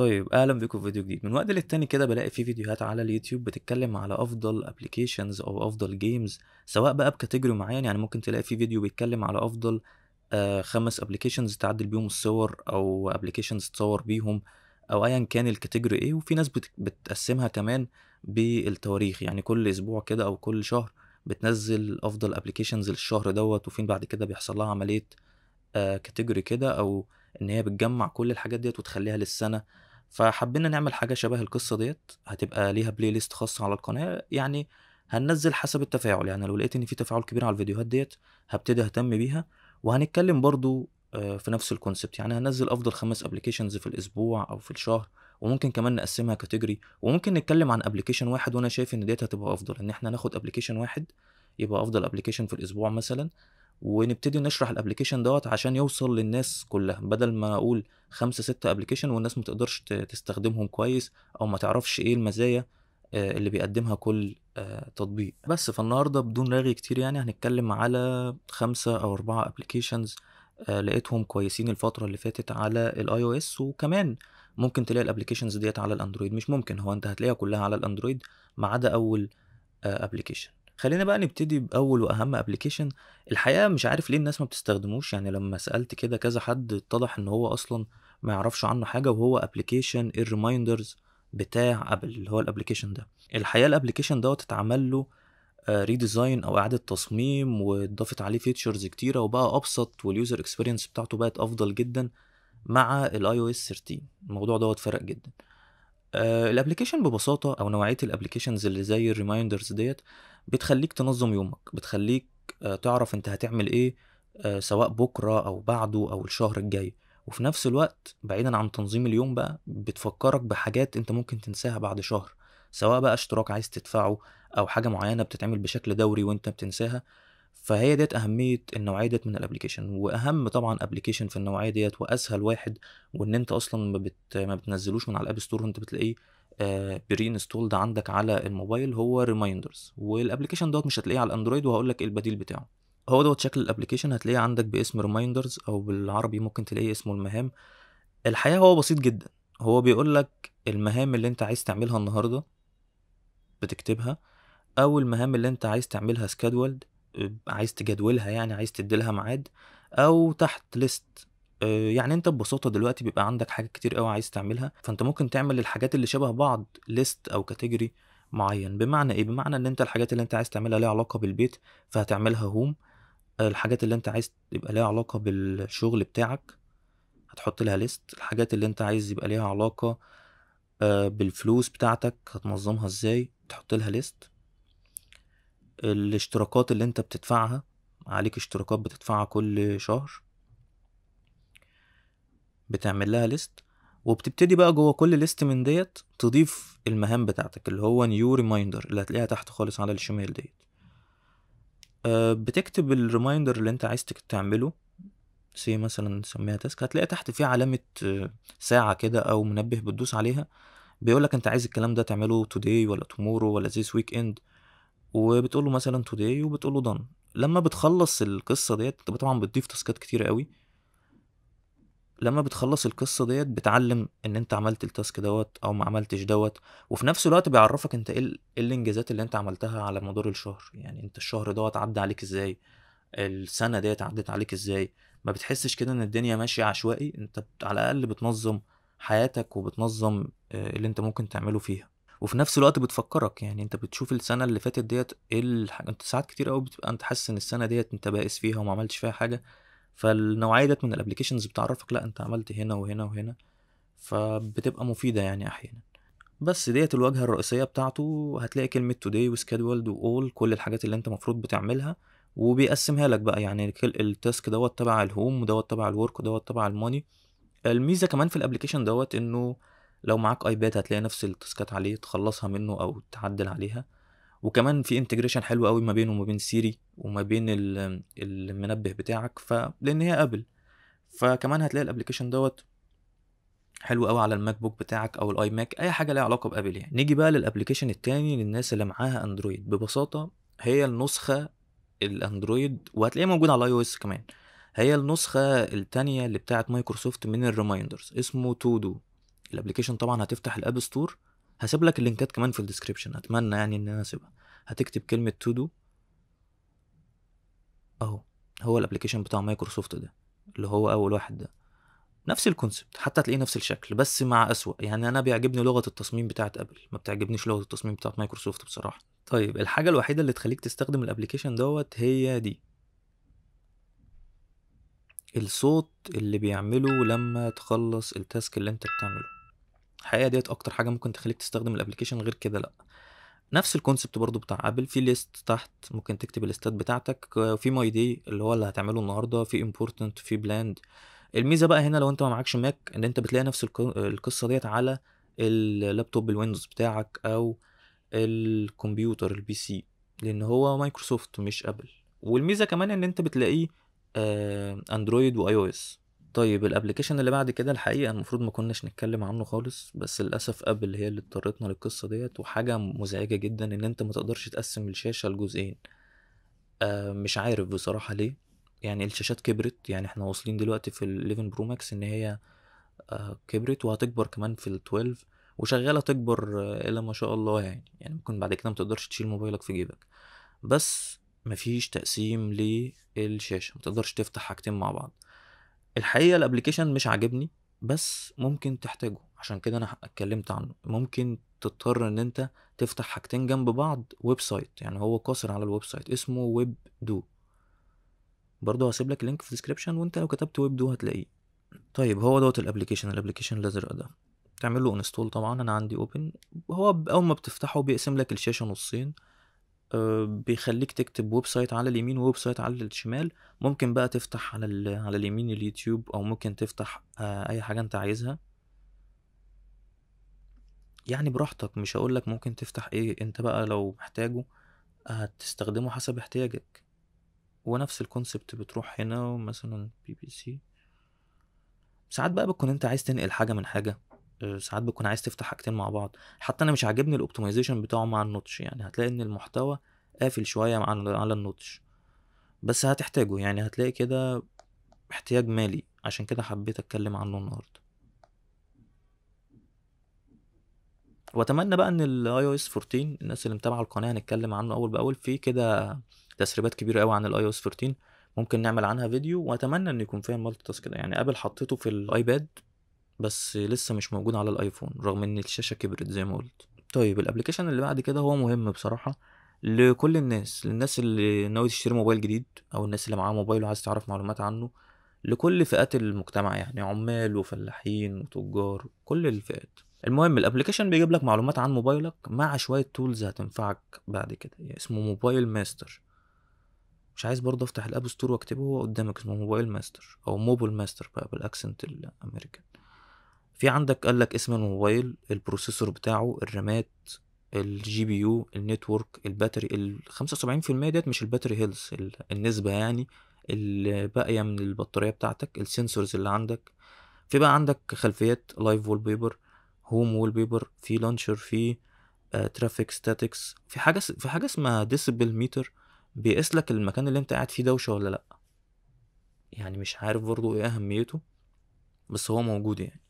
طيب اهلا بيكم في فيديو جديد من وقت للتاني كده بلاقي في فيديوهات على اليوتيوب بتتكلم على افضل ابلكيشنز او افضل جيمز سواء بقى بكاتيجوري معين يعني ممكن تلاقي في فيديو بيتكلم على افضل آه، خمس ابلكيشنز تعدل بيهم الصور او ابلكيشنز تصور بيهم او ايا كان الكاتيجوري ايه وفي ناس بتقسمها كمان بالتواريخ يعني كل اسبوع كده او كل شهر بتنزل افضل ابلكيشنز للشهر دوت وفين بعد كده بيحصل لها عمليه كاتيجوري آه، كده او ان هي بتجمع كل الحاجات ديت وتخليها للسنه فحبينا نعمل حاجه شبه القصه ديت هتبقى ليها بلاي ليست خاصه على القناه يعني هننزل حسب التفاعل يعني لو لقيت ان في تفاعل كبير على الفيديوهات ديت هبتدي اهتم بيها وهنتكلم برضو آه، في نفس الكونسبت يعني هنزل افضل خمس ابلكيشنز في الاسبوع او في الشهر وممكن كمان نقسمها كاتيجوري وممكن نتكلم عن ابلكيشن واحد وانا شايف ان ديت هتبقى افضل ان احنا ناخد ابلكيشن واحد يبقى افضل ابلكيشن في الاسبوع مثلا ونبتدي نشرح الابلكيشن دوت عشان يوصل للناس كلها بدل ما اقول خمسة ستة ابلكيشن والناس ما تقدرش تستخدمهم كويس او ما تعرفش ايه المزايا آه، اللي بيقدمها كل آه، تطبيق بس فالنهاردة بدون رغي كتير يعني هنتكلم على خمسة او اربعة ابلكيشنز آه، لقيتهم كويسين الفترة اللي فاتت على الاي او اس وكمان ممكن تلاقي الابلكيشنز ديت على الاندرويد مش ممكن هو انت هتلاقيها كلها على الاندرويد ما عدا اول ابلكيشن خلينا بقى نبتدي باول واهم ابلكيشن الحقيقه مش عارف ليه الناس ما بتستخدموش يعني لما سالت كده كذا حد اتضح ان هو اصلا ما يعرفش عنه حاجه وهو ابلكيشن الريمايندرز بتاع ابل اللي هو الابلكيشن ده الحقيقه الابلكيشن دوت اتعمل له ريديزاين آه، او اعاده تصميم واضافت عليه فيتشرز كتيره وبقى ابسط واليوزر اكسبيرينس بتاعته بقت افضل جدا مع الاي او اس 13 الموضوع دوت فرق جدا آه، الابلكيشن ببساطه او نوعيه الابلكيشنز اللي زي الريمايندرز ديت بتخليك تنظم يومك بتخليك آه، تعرف انت هتعمل ايه آه، سواء بكرة او بعده او الشهر الجاي وفي نفس الوقت بعيدا عن تنظيم اليوم بقى بتفكرك بحاجات انت ممكن تنساها بعد شهر سواء بقى اشتراك عايز تدفعه او حاجة معينة بتتعمل بشكل دوري وانت بتنساها فهي ديت اهميه النوعيه ديت من الابلكيشن واهم طبعا ابلكيشن في النوعيه ديت واسهل واحد وان انت اصلا ما, بت... ما بتنزلوش من على الاب ستور وانت بتلاقيه آه، بري انستولد عندك على الموبايل هو ريمايندرز والابلكيشن دوت مش هتلاقيه على الاندرويد وهقول لك إيه البديل بتاعه هو دوت شكل الابلكيشن هتلاقيه عندك باسم ريمايندرز او بالعربي ممكن تلاقيه اسمه المهام الحقيقه هو بسيط جدا هو بيقول لك المهام اللي انت عايز تعملها النهارده بتكتبها او المهام اللي انت عايز تعملها سكادولد آه، عايز تجدولها يعني عايز تديلها ميعاد او تحت ليست آه، يعني انت ببساطه دلوقتي بيبقى عندك حاجات كتير قوي عايز تعملها فانت ممكن تعمل الحاجات اللي شبه بعض ليست او كاتيجوري معين بمعنى ايه بمعنى ان انت الحاجات اللي انت عايز تعملها ليها علاقه بالبيت فهتعملها هوم آه، الحاجات اللي انت عايز يبقى ليها علاقه بالشغل بتاعك هتحط لها ليست الحاجات اللي انت عايز يبقى ليها علاقه آه، بالفلوس بتاعتك هتنظمها ازاي تحط لها ليست الاشتراكات اللي انت بتدفعها عليك اشتراكات بتدفعها كل شهر بتعمل لها ليست وبتبتدي بقى جوه كل ليست من ديت تضيف المهام بتاعتك اللي هو نيو ريمايندر اللي هتلاقيها تحت خالص على الشمال ديت آه، بتكتب الريمايندر اللي انت عايز تعمله سي مثلا نسميها تاسك هتلاقي تحت في علامة آه، ساعة كده أو منبه بتدوس عليها بيقولك أنت عايز الكلام ده تعمله today ولا tomorrow ولا this weekend وبتقوله مثلا today وبتقوله done لما بتخلص القصة ديت طبعا بتضيف تاسكات كتير قوي لما بتخلص القصة ديت بتعلم ان انت عملت التاسك دوت او ما عملتش دوت وفي نفس الوقت بيعرفك انت إيه, ايه الانجازات اللي انت عملتها على مدار الشهر يعني انت الشهر دوت عدى عليك ازاي السنة ديت عدت عليك ازاي ما بتحسش كده ان الدنيا ماشية عشوائي انت على الاقل بتنظم حياتك وبتنظم آه، اللي انت ممكن تعمله فيها وفي نفس الوقت بتفكرك يعني انت بتشوف السنه اللي فاتت ديت ايه الحاجه انت ساعات كتير قوي بتبقى انت حاسس ان السنه ديت انت بائس فيها وما عملتش فيها حاجه فالنوعيه ديت من الابلكيشنز بتعرفك لا انت عملت هنا وهنا وهنا فبتبقى مفيده يعني احيانا بس ديت الواجهه الرئيسيه بتاعته هتلاقي كلمه توداي وسكادولد واول كل الحاجات اللي انت المفروض بتعملها وبيقسمها لك بقى يعني التاسك دوت تبع الهوم ودوت تبع الورك ودوت تبع الموني الميزه كمان في الابلكيشن دوت انه لو معاك ايباد هتلاقي نفس التاسكات عليه تخلصها منه او تعدل عليها وكمان في انتجريشن حلو قوي ما بينه وما بين سيري وما بين المنبه بتاعك ف لان هي ابل فكمان هتلاقي الابلكيشن دوت حلو قوي على الماك بوك بتاعك او الاي ماك اي حاجه ليها علاقه بابل يعني نيجي بقى للابلكيشن التاني للناس اللي معاها اندرويد ببساطه هي النسخه الاندرويد وهتلاقيها موجوده على الاي او اس كمان هي النسخه التانية اللي بتاعت مايكروسوفت من الريمايندرز اسمه تودو الابلكيشن طبعا هتفتح الاب ستور هسيب لك اللينكات كمان في الديسكريبشن اتمنى يعني ان انا اسيبها هتكتب كلمه تو دو اهو هو الابلكيشن بتاع مايكروسوفت ده اللي هو اول واحد ده نفس الكونسبت حتى هتلاقيه نفس الشكل بس مع اسوأ يعني انا بيعجبني لغه التصميم بتاعه ابل ما بتعجبنيش لغه التصميم بتاعه مايكروسوفت بصراحه طيب الحاجه الوحيده اللي تخليك تستخدم الابلكيشن دوت هي دي الصوت اللي بيعمله لما تخلص التاسك اللي انت بتعمله الحقيقه ديت اكتر حاجه ممكن تخليك تستخدم الابلكيشن غير كده لا نفس الكونسبت برضو بتاع ابل في ليست تحت ممكن تكتب الليستات بتاعتك في ماي دي اللي هو اللي هتعمله النهارده في امبورتنت في بلاند الميزه بقى هنا لو انت ما معكش ماك ان انت بتلاقي نفس القصه ديت على اللابتوب الويندوز بتاعك او الكمبيوتر البي سي لان هو مايكروسوفت مش ابل والميزه كمان ان انت بتلاقيه اندرويد واي او اس طيب الابلكيشن اللي بعد كده الحقيقه المفروض ما كناش نتكلم عنه خالص بس للاسف ابل هي اللي اضطرتنا للقصه ديت وحاجه مزعجه جدا ان انت ما تقدرش تقسم الشاشه لجزئين آه مش عارف بصراحه ليه يعني الشاشات كبرت يعني احنا واصلين دلوقتي في ال11 برو ماكس ان هي آه كبرت وهتكبر كمان في ال12 وشغاله تكبر آه، الى الا ما شاء الله يعني يعني ممكن بعد كده ما تقدرش تشيل موبايلك في جيبك بس مفيش تقسيم للشاشه ما تقدرش تفتح حاجتين مع بعض الحقيقه الابلكيشن مش عاجبني بس ممكن تحتاجه عشان كده انا اتكلمت عنه ممكن تضطر ان انت تفتح حاجتين جنب بعض ويب سايت يعني هو قاصر على الويب سايت اسمه ويب دو برضه هسيب لك لينك في الديسكربشن وانت لو كتبت ويب دو هتلاقيه طيب هو دوت الابلكيشن الابلكيشن الازرق ده تعمل له انستول طبعا انا عندي اوبن هو اول ما بتفتحه بيقسم لك الشاشه نصين آه، بيخليك تكتب ويب سايت على اليمين وويب سايت على الشمال ممكن بقى تفتح على على اليمين اليوتيوب او ممكن تفتح آه، اي حاجه انت عايزها يعني براحتك مش هقولك ممكن تفتح ايه انت بقى لو محتاجه هتستخدمه حسب احتياجك ونفس الكونسبت بتروح هنا مثلا بي بي سي ساعات بقى بتكون انت عايز تنقل حاجه من حاجه آه، ساعات بتكون عايز تفتح حاجتين مع بعض حتى انا مش عاجبني الاوبتمايزيشن بتاعه مع النوتش يعني هتلاقي ان المحتوى قافل شويه على النوتش بس هتحتاجه يعني هتلاقي كده احتياج مالي عشان كده حبيت اتكلم عنه النهارده واتمنى بقى ان الاي او اس 14 الناس اللي متابعه القناه هنتكلم عنه اول باول في كده تسريبات كبيره قوي عن الاي او اس 14 ممكن نعمل عنها فيديو واتمنى ان يكون فيها مالتي تاسك كده يعني ابل حطيته في الايباد بس لسه مش موجود على الايفون رغم ان الشاشه كبرت زي ما قلت طيب الابلكيشن اللي بعد كده هو مهم بصراحه لكل الناس للناس اللي ناوي تشتري موبايل جديد او الناس اللي معاها موبايل وعايز تعرف معلومات عنه لكل فئات المجتمع يعني عمال وفلاحين وتجار كل الفئات المهم الابلكيشن بيجيب لك معلومات عن موبايلك مع شويه تولز هتنفعك بعد كده يعني اسمه موبايل ماستر مش عايز برضه افتح الاب ستور واكتبه هو قدامك اسمه موبايل ماستر او موبايل ماستر بقى بالاكسنت الامريكان في عندك قال لك اسم الموبايل البروسيسور بتاعه الرامات الجي بي يو النتورك الباتري ال 75% ديت مش الباتري هيلث النسبة يعني الباقية من البطارية بتاعتك السنسورز اللي عندك في بقى عندك خلفيات لايف وول بيبر هوم وول بيبر في لانشر في ترافيك آه، ستاتكس في حاجة في حاجة اسمها ديسبل ميتر بيقيس لك المكان اللي انت قاعد فيه دوشة ولا لأ يعني مش عارف برضو ايه أهميته بس هو موجود يعني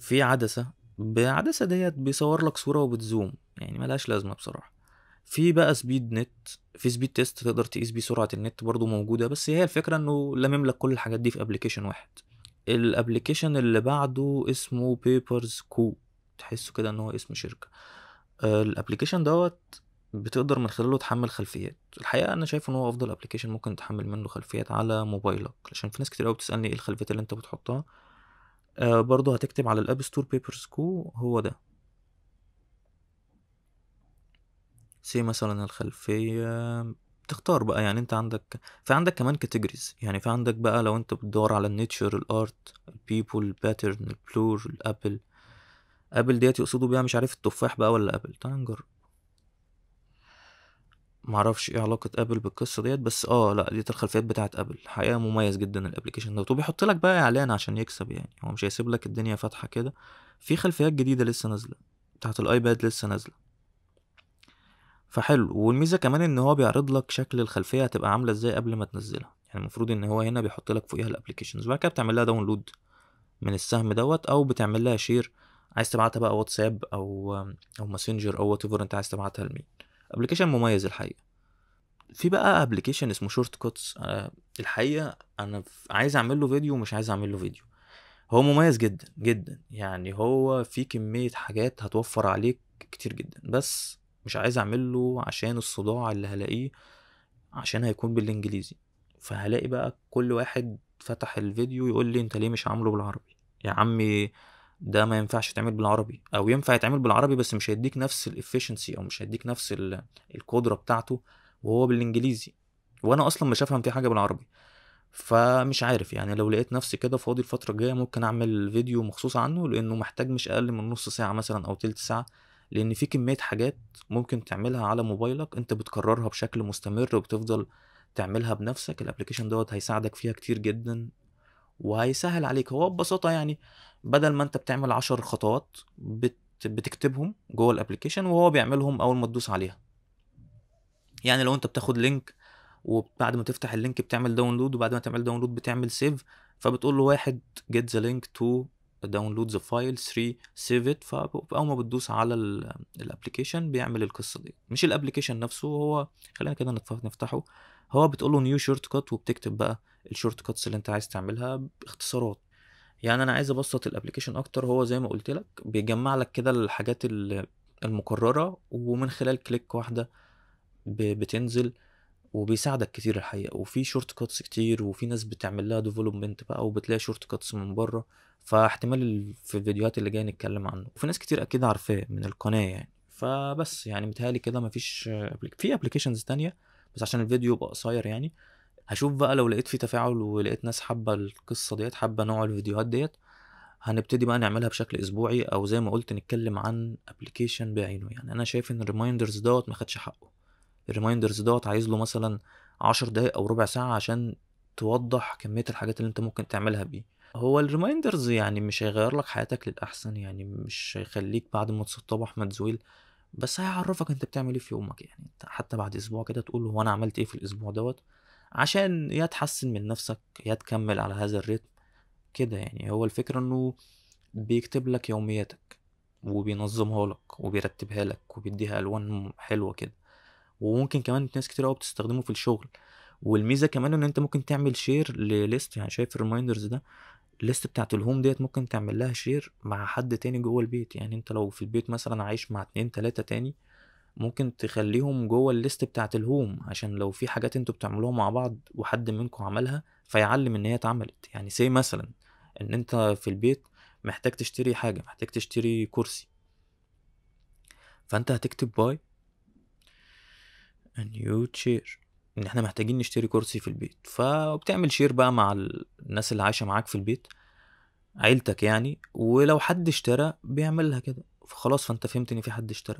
في عدسة بعدسة ديت بيصور لك صورة وبتزوم يعني ملهاش لازمة بصراحة في بقى سبيد نت في سبيد تيست تقدر تقيس بيه سرعة النت برضو موجودة بس هي الفكرة انه لمم لك كل الحاجات دي في ابلكيشن واحد الابلكيشن اللي بعده اسمه بيبرز كو تحسه كده ان هو اسم شركة آه، الابلكيشن دوت بتقدر من خلاله تحمل خلفيات الحقيقه انا شايف ان هو افضل ابلكيشن ممكن تحمل منه خلفيات على موبايلك عشان في ناس كتير قوي بتسالني ايه الخلفيات اللي انت بتحطها آه، برضو هتكتب على الاب ستور بيبر سكو هو ده سي مثلا الخلفية تختار بقى يعني انت عندك في عندك كمان كاتيجوريز يعني في عندك بقى لو انت بتدور على النيتشر الارت البيبول الباترن البلور الابل ابل ديت يقصدوا بيها مش عارف التفاح بقى ولا ابل تعال نجرب معرفش ايه علاقة ابل بالقصة ديت بس اه لا ديت الخلفيات بتاعة ابل حقيقة مميز جدا الابلكيشن ده وبيحط لك بقى اعلان عشان يكسب يعني هو مش هيسيب لك الدنيا فاتحة كده في خلفيات جديدة لسه نازلة بتاعة الايباد لسه نازلة فحلو والميزة كمان ان هو بيعرض لك شكل الخلفية هتبقى عاملة ازاي قبل ما تنزلها يعني المفروض ان هو هنا بيحط لك فوقيها الابلكيشنز وبعد كده بتعمل لها داونلود من السهم دوت او بتعمل لها شير عايز تبعتها بقى واتساب او او ماسنجر او وات انت عايز تبعتها لمين ابلكيشن مميز الحقيقه في بقى ابلكيشن اسمه شورت كوتس آه، الحقيقه انا عايز اعمل له فيديو ومش عايز اعمل له فيديو هو مميز جدا جدا يعني هو في كميه حاجات هتوفر عليك كتير جدا بس مش عايز اعمل له عشان الصداع اللي هلاقيه عشان هيكون بالانجليزي فهلاقي بقى كل واحد فتح الفيديو يقول لي انت ليه مش عامله بالعربي يا عمي ده ما ينفعش يتعمل بالعربي او ينفع يتعمل بالعربي بس مش هيديك نفس الافشنسي او مش هيديك نفس القدره بتاعته وهو بالانجليزي وانا اصلا مش هفهم في حاجه بالعربي فمش عارف يعني لو لقيت نفسي كده فاضي الفتره الجايه ممكن اعمل فيديو مخصوص عنه لانه محتاج مش اقل من نص ساعه مثلا او تلت ساعه لان في كميه حاجات ممكن تعملها على موبايلك انت بتكررها بشكل مستمر وبتفضل تعملها بنفسك الابلكيشن دوت هيساعدك فيها كتير جدا وهيسهل عليك هو ببساطه يعني بدل ما انت بتعمل 10 خطوات بت بتكتبهم جوه الابلكيشن وهو بيعملهم اول ما تدوس عليها يعني لو انت بتاخد لينك وبعد ما تفتح اللينك بتعمل داونلود وبعد ما تعمل داونلود بتعمل سيف فبتقول له واحد get the link to download the file 3 save it فاول ما بتدوس على الابلكيشن بيعمل القصه دي مش الابلكيشن نفسه هو خلينا كده نفتحه هو بتقول له نيو شورت كات وبتكتب بقى الشورت كاتس اللي انت عايز تعملها باختصارات يعني انا عايز ابسط الابلكيشن اكتر هو زي ما قلت لك بيجمع لك كده الحاجات المكرره ومن خلال كليك واحده بتنزل وبيساعدك كتير الحقيقه وفي شورت كاتس كتير وفي ناس بتعمل لها ديفلوبمنت بقى وبتلاقي شورت كاتس من بره فاحتمال في الفيديوهات اللي جايه نتكلم عنه وفي ناس كتير اكيد عارفاه من القناه يعني فبس يعني متهيألي كده مفيش في ابلكيشنز تانية بس عشان الفيديو يبقى قصير يعني هشوف بقى لو لقيت في تفاعل ولقيت ناس حابه القصه ديت حابه نوع الفيديوهات ديت هنبتدي بقى نعملها بشكل اسبوعي او زي ما قلت نتكلم عن ابلكيشن بعينه يعني انا شايف ان الريمايندرز دوت ما خدش حقه الريمايندرز دوت عايز له مثلا عشر دقايق او ربع ساعه عشان توضح كميه الحاجات اللي انت ممكن تعملها بيه هو الريمايندرز يعني مش هيغير لك حياتك للاحسن يعني مش هيخليك بعد ما تصطبح احمد زويل بس هيعرفك انت بتعمل ايه في يومك يعني حتى بعد اسبوع كده تقول هو انا عملت ايه في الاسبوع دوت عشان يا تحسن من نفسك يا تكمل على هذا الريتم كده يعني هو الفكرة انه بيكتب لك يومياتك وبينظمها لك وبيرتبها لك وبيديها الوان حلوة كده وممكن كمان ناس كتير قوي بتستخدمه في الشغل والميزه كمان ان انت ممكن تعمل شير لليست يعني شايف الريمايندرز ده الليست بتاعت الهوم ديت ممكن تعمل لها شير مع حد تاني جوه البيت يعني انت لو في البيت مثلا عايش مع اتنين تلاتة تاني ممكن تخليهم جوه الليست بتاعت الهوم عشان لو في حاجات انتوا بتعملوها مع بعض وحد منكم عملها فيعلم ان هي اتعملت يعني سي مثلا ان انت في البيت محتاج تشتري حاجه محتاج تشتري كرسي فانت هتكتب باي نيو تشير ان احنا محتاجين نشتري كرسي في البيت فبتعمل شير بقى مع الناس اللي عايشه معاك في البيت عيلتك يعني ولو حد اشترى بيعملها كده فخلاص فانت فهمت ان في حد اشترى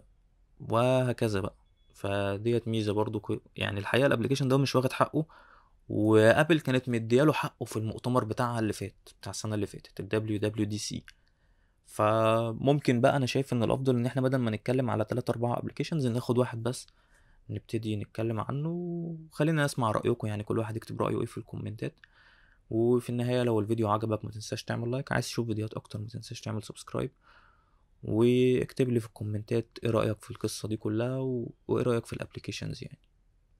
وهكذا بقى فديت ميزه برضو يعني الحقيقه الابلكيشن ده مش واخد حقه وابل كانت مدياله حقه في المؤتمر بتاعها اللي فات بتاع السنه اللي فاتت الدبليو دبليو دي سي فممكن بقى انا شايف ان الافضل ان احنا بدل ما نتكلم على 3 4 ابلكيشنز ناخد واحد بس نبتدي نتكلم عنه وخلينا نسمع رايكم يعني كل واحد يكتب رايه ايه في الكومنتات وفي النهايه لو الفيديو عجبك ما تنساش تعمل لايك عايز تشوف فيديوهات اكتر ما تنساش تعمل سبسكرايب واكتب لي في الكومنتات ايه رايك في القصه دي كلها و... وايه رايك في الابلكيشنز يعني